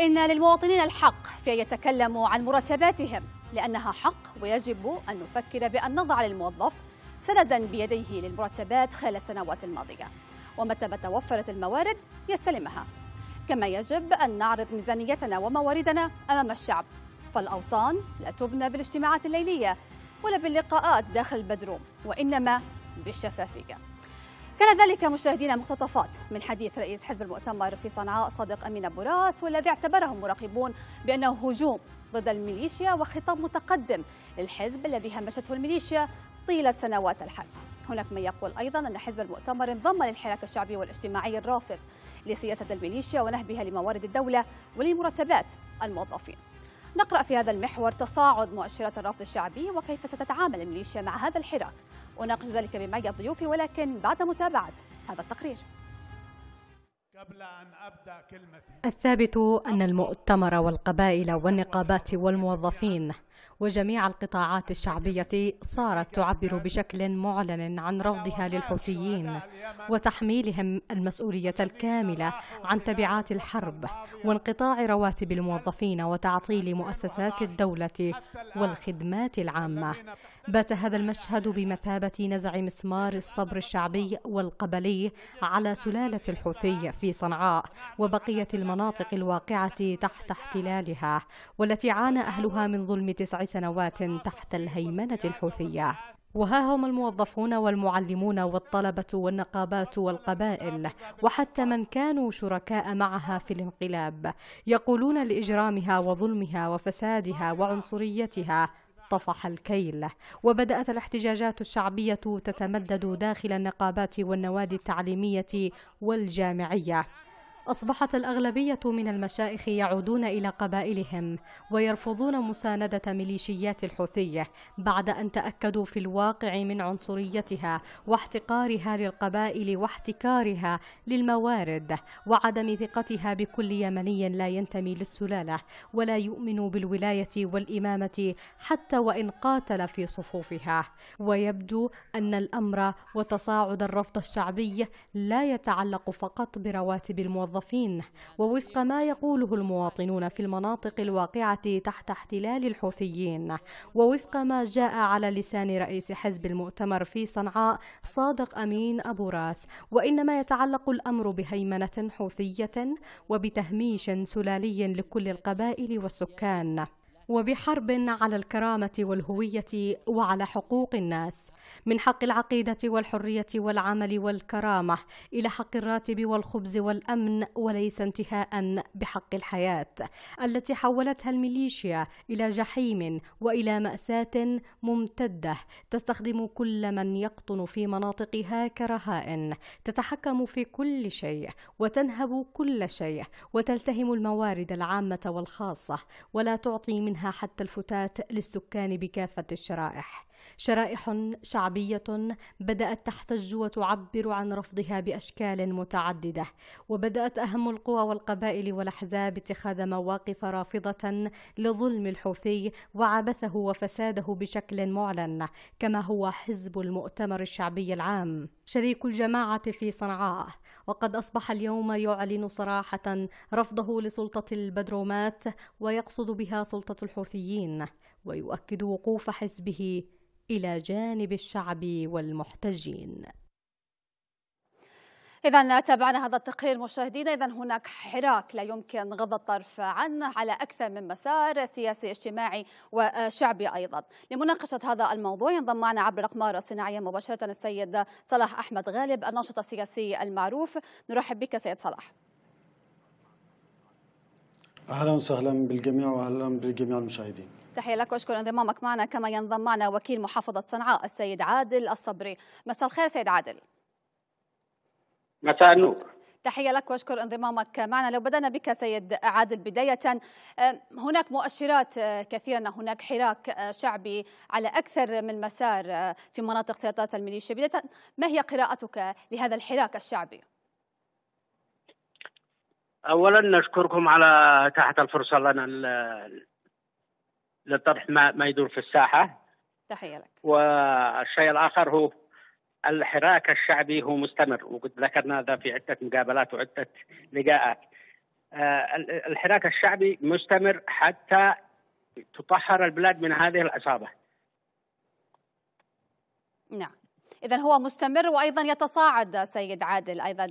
إن للمواطنين الحق في أن يتكلموا عن مرتباتهم لأنها حق ويجب أن نفكر بأن نضع للموظف سندا بيديه للمرتبات خلال السنوات الماضية ومتى ما توفرت الموارد يستلمها كما يجب أن نعرض ميزانيتنا ومواردنا أمام الشعب فالأوطان لا تبنى بالاجتماعات الليلية ولا باللقاءات داخل البدروم وإنما بالشفافية كان ذلك مشاهدينا مقتطفات من حديث رئيس حزب المؤتمر في صنعاء صادق أمين أبو راس والذي اعتبره مراقبون بأنه هجوم ضد الميليشيا وخطاب متقدم للحزب الذي همشته الميليشيا طيلة سنوات الحرب هناك من يقول أيضا أن حزب المؤتمر انضم للحراك الشعبي والاجتماعي الرافض لسياسة الميليشيا ونهبها لموارد الدولة ولمرتبات الموظفين نقرأ في هذا المحور تصاعد مؤشرات الرفض الشعبي وكيف ستتعامل الميليشيا مع هذا الحراك أناقش ذلك بمعي ضيوفي ولكن بعد متابعة هذا التقرير قبل أن أبدأ كلمتي الثابت أن المؤتمر والقبائل والنقابات والموظفين وجميع القطاعات الشعبية صارت تعبر بشكل معلن عن رفضها للحوثيين وتحميلهم المسؤولية الكاملة عن تبعات الحرب وانقطاع رواتب الموظفين وتعطيل مؤسسات الدولة والخدمات العامة بات هذا المشهد بمثابة نزع مسمار الصبر الشعبي والقبلي على سلالة الحوثي في صنعاء وبقية المناطق الواقعة تحت احتلالها والتي عانى أهلها من ظلم تسعة تسع سنوات تحت الهيمنة الحوثية وها هم الموظفون والمعلمون والطلبة والنقابات والقبائل وحتى من كانوا شركاء معها في الانقلاب يقولون لإجرامها وظلمها وفسادها وعنصريتها طفح الكيل وبدأت الاحتجاجات الشعبية تتمدد داخل النقابات والنوادي التعليمية والجامعية أصبحت الأغلبية من المشايخ يعودون إلى قبائلهم ويرفضون مساندة ميليشيات الحوثية بعد أن تأكدوا في الواقع من عنصريتها واحتقارها للقبائل واحتكارها للموارد وعدم ثقتها بكل يمني لا ينتمي للسلالة ولا يؤمن بالولاية والإمامة حتى وإن قاتل في صفوفها ويبدو أن الأمر وتصاعد الرفض الشعبي لا يتعلق فقط برواتب الموظفين الموظفين ووفق ما يقوله المواطنون في المناطق الواقعة تحت احتلال الحوثيين ووفق ما جاء على لسان رئيس حزب المؤتمر في صنعاء صادق أمين أبو راس وإنما يتعلق الأمر بهيمنة حوثية وبتهميش سلالي لكل القبائل والسكان وبحرب على الكرامة والهوية وعلى حقوق الناس من حق العقيدة والحرية والعمل والكرامة إلى حق الراتب والخبز والأمن وليس انتهاء بحق الحياة التي حولتها الميليشيا إلى جحيم وإلى مأساة ممتدة تستخدم كل من يقطن في مناطقها كرهائن تتحكم في كل شيء وتنهب كل شيء وتلتهم الموارد العامة والخاصة ولا تعطي منها حتى الفتات للسكان بكافة الشرائح شرائح شعبية بدأت تحتج وتعبر عن رفضها بأشكال متعددة وبدأت أهم القوى والقبائل والأحزاب اتخاذ مواقف رافضة لظلم الحوثي وعبثه وفساده بشكل معلن كما هو حزب المؤتمر الشعبي العام شريك الجماعة في صنعاء وقد أصبح اليوم يعلن صراحة رفضه لسلطة البدرومات ويقصد بها سلطة الحوثيين ويؤكد وقوف حزبه إلى جانب الشعب والمحتجين إذا تابعنا هذا التقرير مشاهدينا إذا هناك حراك لا يمكن غض الطرف عنه على أكثر من مسار سياسي اجتماعي وشعبي أيضا لمناقشة هذا الموضوع ينضم معنا عبر الأقمار الصناعية مباشرة السيد صلاح أحمد غالب الناشط السياسي المعروف نرحب بك سيد صلاح اهلا وسهلا بالجميع واهلا بالجميع المشاهدين تحية لك وأشكر انضمامك معنا كما ينضم معنا وكيل محافظة صنعاء السيد عادل الصبري مساء الخير سيد عادل مساء النور تحية لك وأشكر انضمامك معنا لو بدأنا بك سيد عادل بداية هناك مؤشرات أه، كثيرة أن هناك حراك أه، شعبي على أكثر من مسار أه، في مناطق سيطرة الميليشيا بداية ما هي قراءتك لهذا الحراك الشعبي؟ اولا نشكركم على اتاحه الفرصه لنا لطرح ما, ما يدور في الساحه تحيه لك والشيء الاخر هو الحراك الشعبي هو مستمر وقد ذكرنا هذا في عده مقابلات وعده لقاءات آه، الحراك الشعبي مستمر حتى تطهر البلاد من هذه العصابه نعم إذا هو مستمر وأيضا يتصاعد سيد عادل أيضا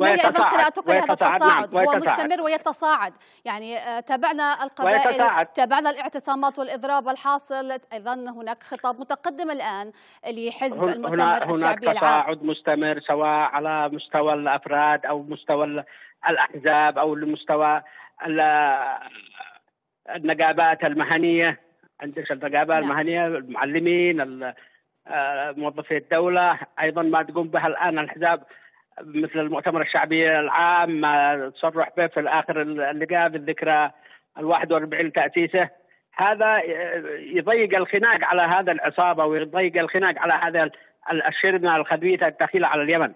ما هي أيضا قراءتك لهذا التصاعد نعم. هو مستمر ويتصاعد يعني أه، تابعنا القبائل ويتصاعد. تابعنا الاعتصامات والإضراب الحاصل أيضا هناك خطاب متقدم الآن لحزب المؤتمر الشعبي الشعبي هناك تصاعد مستمر سواء على مستوى الأفراد أو مستوى الأحزاب أو المستوى النقابات المهنية عندك النقابات نعم. المهنيه المعلمين آه، موظفي الدولة أيضا ما تقوم به الآن الحزاب مثل المؤتمر الشعبي العام ما تصرح به في آخر اللقاء بالذكرى الواحد واربعين تأسيسه هذا آه، يضيق الخناق على هذا العصابة ويضيق الخناق على هذا الشرنة الخبيثة الدخيلة على اليمن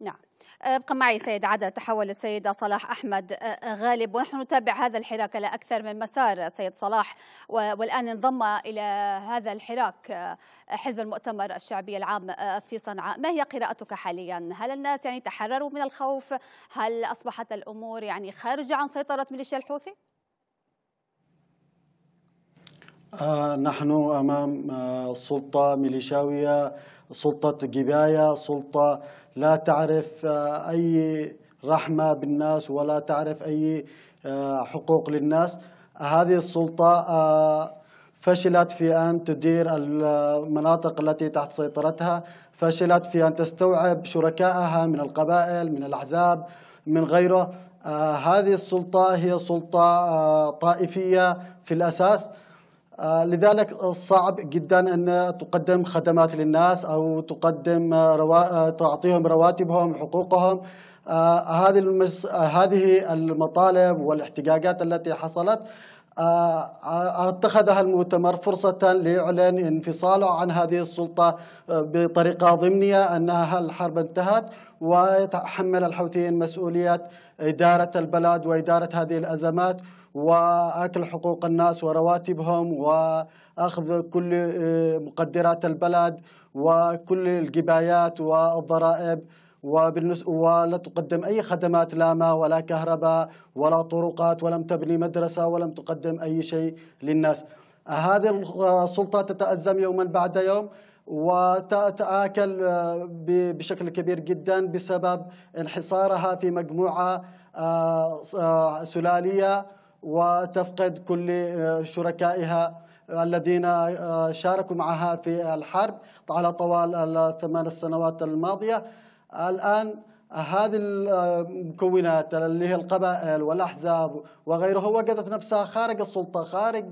نعم ابقى معي سيد عدا تحول السيد صلاح أحمد غالب ونحن نتابع هذا الحراك على أكثر من مسار سيد صلاح والآن انضم إلى هذا الحراك حزب المؤتمر الشعبي العام في صنعاء ما هي قراءتك حاليا؟ هل الناس يعني تحرروا من الخوف؟ هل أصبحت الأمور يعني خارجة عن سيطرة ميليشيا الحوثي؟ آه نحن أمام آه سلطة ميليشاوية سلطة جباية سلطة لا تعرف آه، أي رحمة بالناس ولا تعرف أي آه، حقوق للناس هذه السلطة آه، فشلت في أن تدير المناطق التي تحت سيطرتها فشلت في أن تستوعب شركائها من القبائل من الأحزاب من غيره هذه السلطة هي سلطة طائفية في الأساس آه، لذلك صعب جدا ان تقدم خدمات للناس او تقدم آه، روا... آه، تعطيهم رواتبهم حقوقهم هذه المس... هذه المطالب والاحتجاجات التي حصلت آه، آه، اتخذها المؤتمر فرصة لإعلان انفصاله عن هذه السلطة آه، بطريقة ضمنية أنها الحرب انتهت ويتحمل الحوثيين مسؤولية إدارة البلد وإدارة هذه الأزمات واكل حقوق الناس ورواتبهم واخذ كل مقدرات البلد وكل الجبايات والضرائب ولا تقدم أي خدمات لا ماء ولا كهرباء ولا طرقات ولم تبني مدرسة ولم تقدم أي شيء للناس هذه السلطة تتأزم يوما بعد يوم وتتآكل آه، بشكل كبير جدا بسبب انحصارها في مجموعة آه، آه، سلالية وتفقد كل شركائها الذين شاركوا معها في الحرب على طوال الثمان السنوات الماضية الآن هذه المكونات اللي هي القبائل والأحزاب وغيرها وجدت نفسها خارج السلطة خارج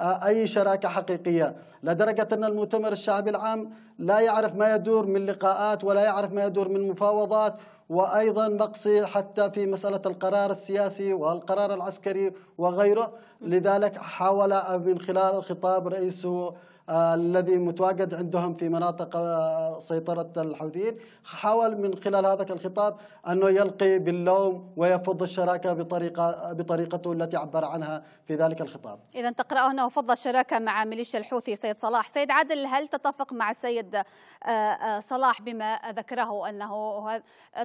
آه، أي شراكة حقيقية لدرجة أن المؤتمر الشعبي العام لا يعرف ما يدور من لقاءات ولا يعرف ما يدور من مفاوضات وأيضا مقصي حتى في مسألة القرار السياسي والقرار العسكري وغيره لذلك حاول من خلال الخطاب رئيسه الذي متواجد عندهم في مناطق آه، سيطرة الحوثيين حاول من خلال هذا الخطاب أنه يلقي باللوم ويفض الشراكة بطريقة بطريقته التي عبر عنها في ذلك الخطاب إذا تقرأ هنا وفض الشراكة مع ميليشيا الحوثي سيد صلاح سيد عادل هل تتفق مع السيد آه، آه، صلاح بما ذكره أنه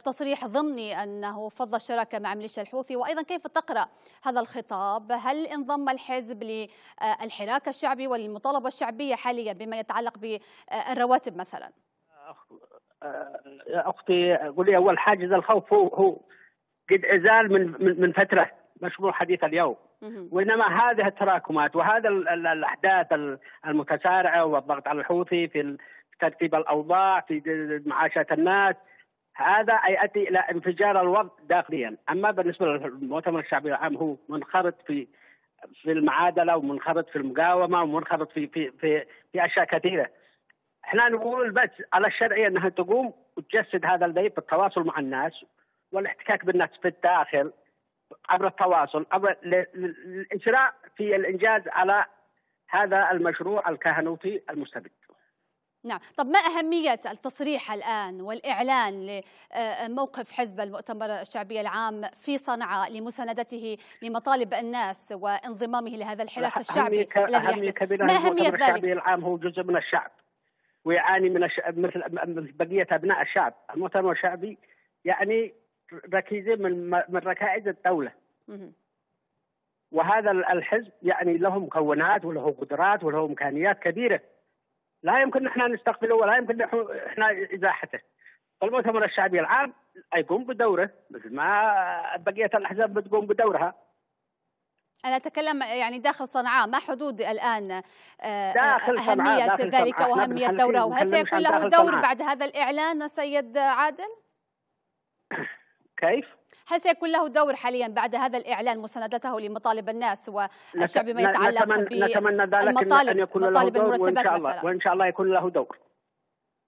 تصريح ضمني أنه فض الشراكة مع ميليشيا الحوثي وأيضا كيف تقرأ هذا الخطاب هل انضم الحزب للحراك الشعبي وللمطالبة الشعبية الاقتصاديه حاليا بما يتعلق بالرواتب مثلا يا أختي قولي أول حاجز الخوف هو, هو قد أزال من, من, من فترة مشروع حديث اليوم وانما هذه التراكمات وهذا الاحداث المتسارعه والضغط على الحوثي في ترتيب الاوضاع في معاشات الناس هذا يؤدي الى انفجار الوضع داخليا، اما بالنسبه للمؤتمر الشعبي العام هو منخرط في في المعادله ومنخرط في المقاومه ومنخرط في في في, في اشياء كثيره. احنا نقول بس على الشرعيه انها تقوم وتجسد هذا البيت بالتواصل مع الناس والاحتكاك بالناس في الداخل عبر التواصل عبر الاجراء في الانجاز على هذا المشروع الكهنوتي المستبد. نعم طب ما أهمية التصريح الآن والإعلان لموقف آه، آه، حزب المؤتمر الشعبي العام في صنعاء لمساندته لمطالب الناس وانضمامه لهذا الحراك الشعبي الذي كبيرة ما أهمية المؤتمر الشعبي العام هو جزء من الشعب ويعاني من الش... مثل بقية أبناء الشعب المؤتمر الشعبي يعني ركيزة من من ركائز الدولة وهذا الحزب يعني له مكونات وله قدرات وله إمكانيات كبيرة لا يمكن احنا نستقبله ولا يمكن احنا ازاحته المؤتمر الشعبي العام يقوم بدوره مثل ما بقيه الاحزاب بتقوم بدورها أنا أتكلم يعني داخل صنعاء ما حدود الآن آه، داخل أهمية داخل ذلك صنعاء. وأهمية دوره وهل سيكون له دور صنعاء. بعد هذا الإعلان سيد عادل؟ كيف؟ هل سيكون له دور حاليا بعد هذا الإعلان مساندته لمطالب الناس والشعب بما يتعلق نتمنى ذلك أن يكون له دور وإن شاء الله وإن شاء الله يكون له دور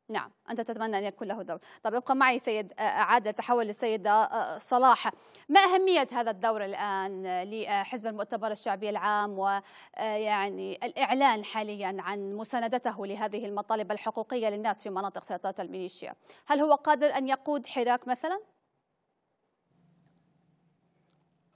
نعم أنت تتمنى أن يكون له دور طب ابقى معي سيد آه، عادة تحول للسيدة آه، صلاح ما أهمية هذا الدور الآن لحزب المؤتمر الشعبي العام ويعني آه، الإعلان حاليا عن مساندته لهذه المطالب الحقوقية للناس في مناطق سيطرة الميليشيا هل هو قادر أن يقود حراك مثلا؟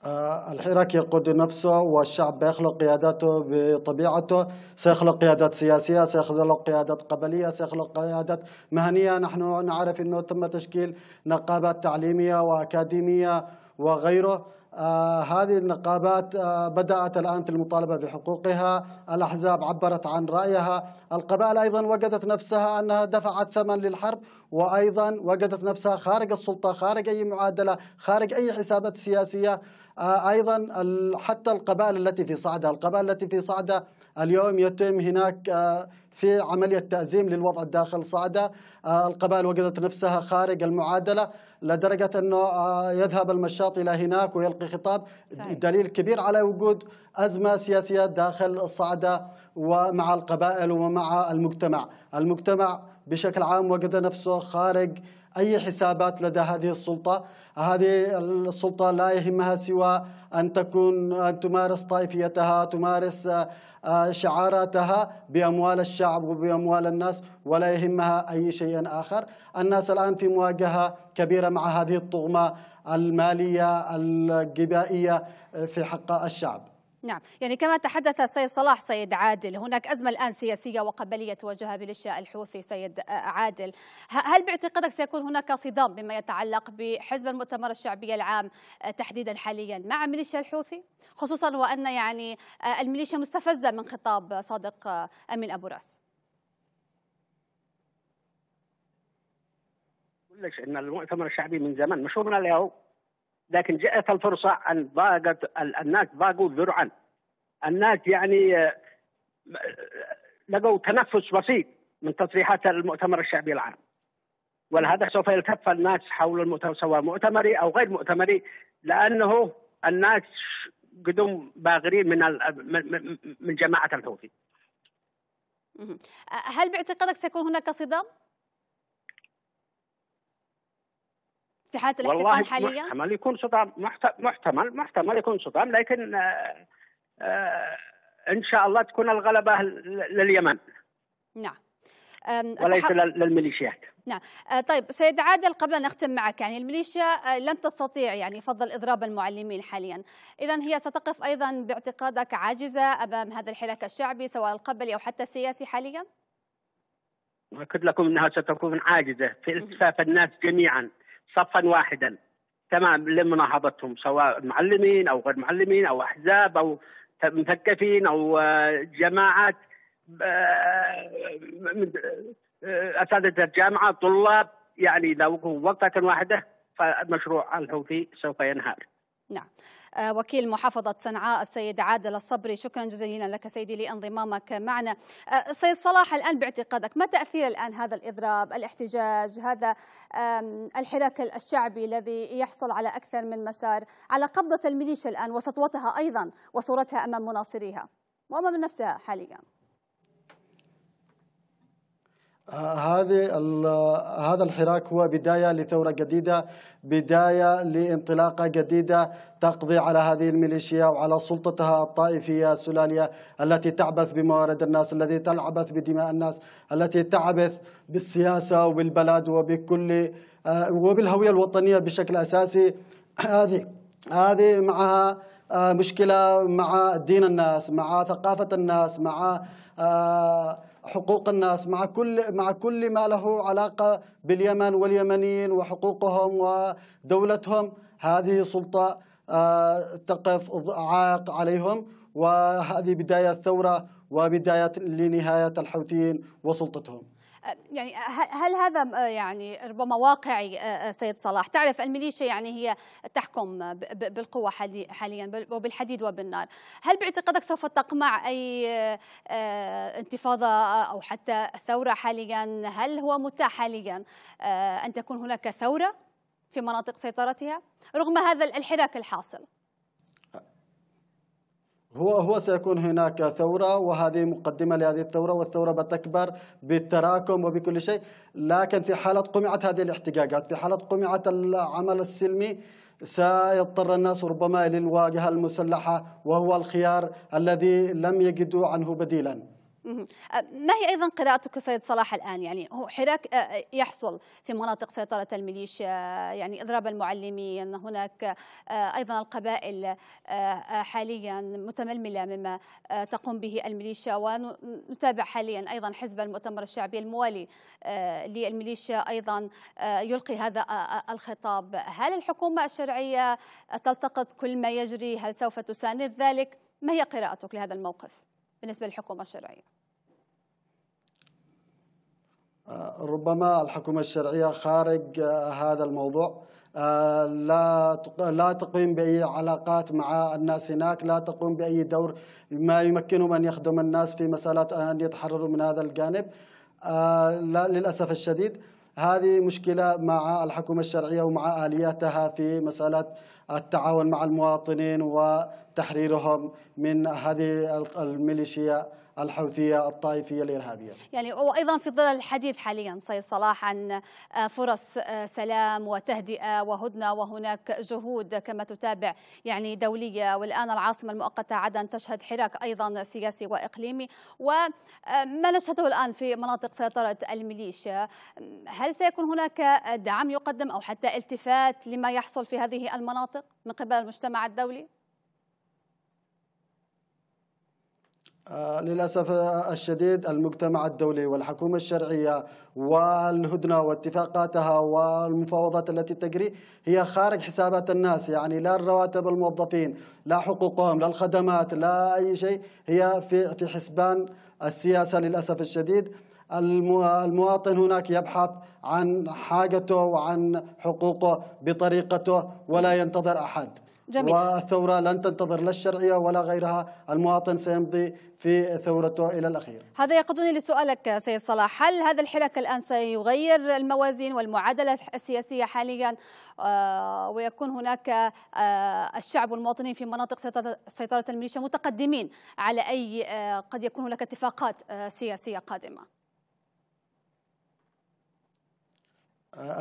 آه، الحراك يقود نفسه والشعب بيخلق قياداته بطبيعته سيخلق قيادات سياسية سيخلق قيادات قبلية سيخلق قيادات مهنية نحن نعرف أنه تم تشكيل نقابات تعليمية وأكاديمية وغيره آه هذه النقابات آه بدأت الآن في المطالبة بحقوقها الأحزاب عبرت عن رأيها القبائل أيضا وجدت نفسها أنها دفعت ثمن للحرب وأيضا وجدت نفسها خارج السلطة خارج أي معادلة خارج أي حسابات سياسية آه أيضا حتى القبائل التي في صعدة القبائل التي في صعدة اليوم يتم هناك آه، في عملية تأزيم للوضع الداخل صعدة آه، القبائل وجدت نفسها خارج المعادلة لدرجة أنه آه، يذهب المشاط إلى هناك ويلقي خطاب صحيح. دليل كبير على وجود أزمة سياسية داخل صعدة ومع القبائل ومع المجتمع المجتمع بشكل عام وجد نفسه خارج أي حسابات لدى هذه السلطة هذه السلطة لا يهمها سوى أن تكون أن تمارس طائفيتها تمارس آه، آه، شعاراتها بأموال الشعب وبأموال الناس ولا يهمها أي شيء آخر الناس الآن في مواجهة كبيرة مع هذه الطغمة المالية الجبائية آه، في حق الشعب نعم يعني كما تحدث السيد صلاح سيد عادل هناك أزمة الآن سياسية وقبلية تواجهها ميليشيا الحوثي سيد عادل هل باعتقادك سيكون هناك صدام بما يتعلق بحزب المؤتمر الشعبي العام آه، تحديدا حاليا مع ميليشيا الحوثي خصوصا وأن يعني آه، الميليشيا مستفزة من خطاب صادق آه، أمين أبو راس لك ان المؤتمر الشعبي من زمان مشهور من اليوم لكن جاءت الفرصه ان ضاقت الناس ضاقوا ذرعا الناس يعني آه، لقوا تنفس بسيط من تصريحات المؤتمر الشعبي العام ولهذا سوف يلتف الناس حول المؤتمر سواء مؤتمري او غير مؤتمري لانه الناس قدم باغرين من من جماعه الحوثي. هل باعتقادك سيكون هناك صدام؟ في حالة الاحتقان حاليا؟ محتمل يكون صدام محتمل محتمل يكون صدام لكن آه آه ان شاء الله تكون الغلبة لليمن نعم وليس للميليشيات نعم آه، طيب سيد عادل قبل أن أختم معك يعني الميليشيا آه، لن تستطيع يعني فضل إضراب المعلمين حاليا إذا هي ستقف أيضا باعتقادك عاجزة أمام هذا الحراك الشعبي سواء القبلي أو حتى السياسي حاليا؟ اؤكد لكم أنها ستكون عاجزة في التفاف الناس جميعا صفا واحدا تمام لمناهضتهم سواء معلمين او غير معلمين او احزاب او مثقفين او آه، جماعات آه، آه، اساتذه الجامعه طلاب يعني لو وقفه واحده فمشروع الحوثي سوف ينهار. نعم آه، وكيل محافظة صنعاء السيد عادل الصبري شكرا جزيلا لك سيدي لانضمامك معنا آه، سيد صلاح الآن باعتقادك ما تأثير الآن هذا الإضراب الاحتجاج هذا الحراك الشعبي الذي يحصل على أكثر من مسار على قبضة الميليشيا الآن وسطوتها أيضا وصورتها أمام مناصريها وأمام نفسها حاليا هذه هذا الحراك هو بدايه لثوره جديده، بدايه لانطلاقه جديده تقضي على هذه الميليشيا وعلى سلطتها الطائفيه السلاليه التي تعبث بموارد الناس، التي تلعبث بدماء الناس، التي تعبث بالسياسه وبالبلد وبكل آه، وبالهويه الوطنيه بشكل اساسي. هذه هذه معها آه، مشكله مع دين الناس، مع ثقافه الناس، مع آه، حقوق الناس مع كل مع كل ما له علاقه باليمن واليمنيين وحقوقهم ودولتهم هذه سلطه آه، تقف عائق عليهم وهذه بدايه الثوره وبدايه لنهايه الحوثيين وسلطتهم يعني هل هذا يعني ربما واقعي سيد صلاح تعرف الميليشيا يعني هي تحكم بالقوة حاليا وبالحديد وبالنار هل باعتقادك سوف تقمع أي انتفاضة أو حتى ثورة حاليا هل هو متاح حاليا أن تكون هناك ثورة في مناطق سيطرتها رغم هذا الحراك الحاصل هو هو سيكون هناك ثورة وهذه مقدمة لهذه الثورة والثورة بتكبر بالتراكم وبكل شيء لكن في حالة قمعت هذه الاحتجاجات في حالة قمعت العمل السلمي سيضطر الناس ربما للواجهة المسلحة وهو الخيار الذي لم يجدوا عنه بديلاً أه، ما هي أيضا قراءتك سيد صلاح الآن يعني هو حراك أه، يحصل في مناطق سيطرة الميليشيا يعني إضراب المعلمين هناك أه، أيضا القبائل حاليا متململة مما تقوم به الميليشيا ونتابع حاليا أيضا حزب المؤتمر الشعبي الموالي للميليشيا أيضا يلقي هذا الخطاب هل الحكومة الشرعية تلتقط كل ما يجري هل سوف تساند ذلك ما هي قراءتك لهذا الموقف بالنسبة للحكومة الشرعية؟ ربما الحكومة الشرعية خارج آه، هذا الموضوع آه، لا لا تقيم باي علاقات مع الناس هناك، لا تقوم باي دور ما يمكنهم ان يخدم الناس في مساله ان يتحرروا من هذا الجانب. آه، لا للاسف الشديد هذه مشكله مع الحكومه الشرعيه ومع الياتها في مساله التعاون مع المواطنين وتحريرهم من هذه الميليشيا الحوثية الطائفية الإرهابية يعني وأيضا في ظل الحديث حاليا سيد صلاح عن فرص سلام وتهدئة وهدنة وهناك جهود كما تتابع يعني دولية والآن العاصمة المؤقتة عدن تشهد حراك أيضا سياسي وإقليمي وما نشهده الآن في مناطق سيطرة الميليشيا هل سيكون هناك دعم يقدم أو حتى التفات لما يحصل في هذه المناطق من قبل المجتمع الدولي؟ آه، للأسف الشديد المجتمع الدولي والحكومة الشرعية والهدنة واتفاقاتها والمفاوضات التي تجري هي خارج حسابات الناس يعني لا الرواتب الموظفين لا حقوقهم لا الخدمات لا أي شيء هي في في حسبان السياسة للأسف الشديد المواطن هناك يبحث عن حاجته وعن حقوقه بطريقته ولا ينتظر أحد جميل. والثورة لن تنتظر لا الشرعية ولا غيرها المواطن سيمضي في ثورته إلى الأخير هذا يقودني لسؤالك سيد صلاح هل هذا الحراك الآن سيغير الموازين والمعادلة السياسية حاليا آه، ويكون هناك آه، الشعب والمواطنين في مناطق سيطرة الميليشيا متقدمين على أي آه، قد يكون هناك اتفاقات سياسية قادمة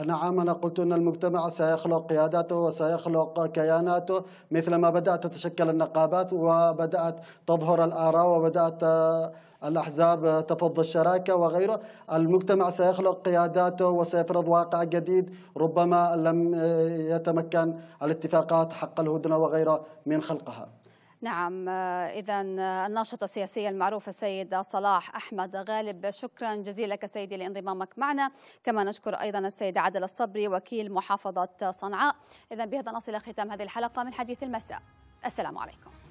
نعم أنا قلت أن المجتمع سيخلق قياداته وسيخلق كياناته مثلما بدأت تتشكل النقابات وبدأت تظهر الآراء وبدأت آه، الأحزاب تفض الشراكة وغيره المجتمع سيخلق قياداته وسيفرض واقع جديد ربما لم آه، يتمكن الاتفاقات حق الهدنة وغيره من خلقها نعم إذا الناشط السياسي المعروف السيد صلاح أحمد غالب شكرا جزيلا لك سيدي لانضمامك معنا كما نشكر أيضا السيد عادل الصبري وكيل محافظة صنعاء إذا بهذا نصل إلى ختام هذه الحلقة من حديث المساء السلام عليكم